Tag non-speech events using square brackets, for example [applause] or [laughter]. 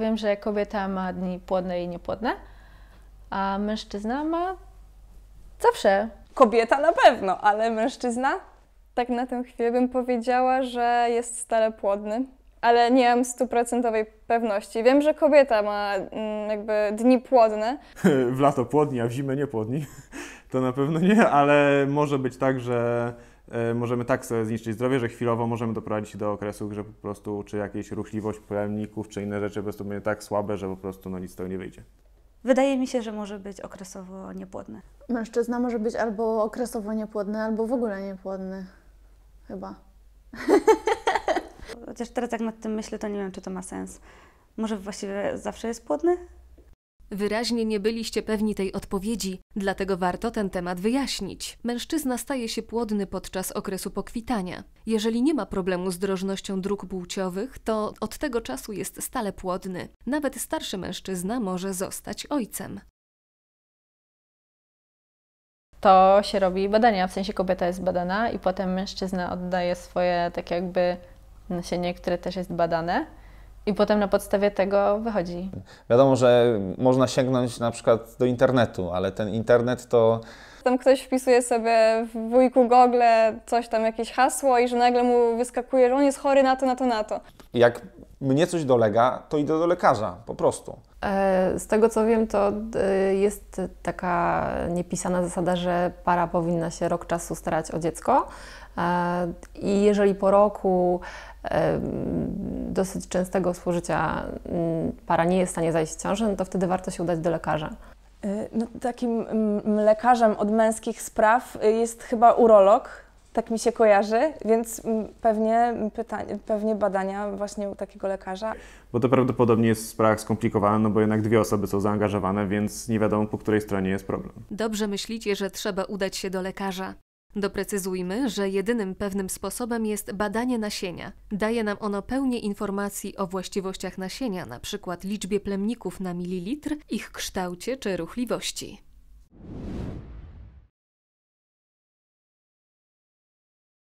Wiem, że kobieta ma dni płodne i niepłodne, a mężczyzna ma zawsze. Kobieta na pewno, ale mężczyzna? Tak na tę chwilę bym powiedziała, że jest stale płodny, ale nie mam stuprocentowej pewności. Wiem, że kobieta ma mm, jakby dni płodne. [laughs] w lato płodni, a w zimę niepłodni. [laughs] to na pewno nie, ale może być tak, że E, możemy tak sobie zniszczyć zdrowie, że chwilowo możemy doprowadzić do okresu, że po prostu czy jakieś ruchliwość pojemników, czy inne rzeczy po prostu będzie tak słabe, że po prostu no nic z tego nie wyjdzie. Wydaje mi się, że może być okresowo niepłodny. Mężczyzna może być albo okresowo niepłodny, albo w ogóle niepłodny. Chyba. [laughs] Chociaż teraz jak nad tym myślę, to nie wiem, czy to ma sens. Może właściwie zawsze jest płodny? Wyraźnie nie byliście pewni tej odpowiedzi, dlatego warto ten temat wyjaśnić. Mężczyzna staje się płodny podczas okresu pokwitania. Jeżeli nie ma problemu z drożnością dróg płciowych, to od tego czasu jest stale płodny. Nawet starszy mężczyzna może zostać ojcem. To się robi badania, w sensie kobieta jest badana i potem mężczyzna oddaje swoje tak jakby nasienie, które też jest badane i potem na podstawie tego wychodzi. Wiadomo, że można sięgnąć na przykład do internetu, ale ten internet to. Tam ktoś wpisuje sobie w wujku Google coś tam, jakieś hasło i że nagle mu wyskakuje, że on jest chory na to, na to, na to. Jak mnie coś dolega, to idę do lekarza, po prostu. E, z tego co wiem, to jest taka niepisana zasada, że para powinna się rok czasu starać o dziecko. E, I jeżeli po roku dosyć częstego współżycia mm, para nie jest w stanie zajść w ciążę, no to wtedy warto się udać do lekarza. Y, no, takim mm, lekarzem od męskich spraw y, jest chyba urolog, tak mi się kojarzy, więc mm, pewnie, pytanie, pewnie badania właśnie u takiego lekarza. Bo to prawdopodobnie jest w sprawach skomplikowana, no bo jednak dwie osoby są zaangażowane, więc nie wiadomo po której stronie jest problem. Dobrze myślicie, że trzeba udać się do lekarza. Doprecyzujmy, że jedynym pewnym sposobem jest badanie nasienia. Daje nam ono pełnię informacji o właściwościach nasienia, np. liczbie plemników na mililitr, ich kształcie czy ruchliwości.